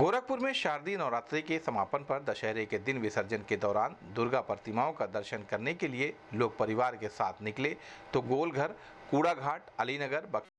गोरखपुर में शारदीय नवरात्रि के समापन पर दशहरे के दिन विसर्जन के दौरान दुर्गा प्रतिमाओं का दर्शन करने के लिए लोग परिवार के साथ निकले तो गोलघर कूड़ाघाट अलीनगर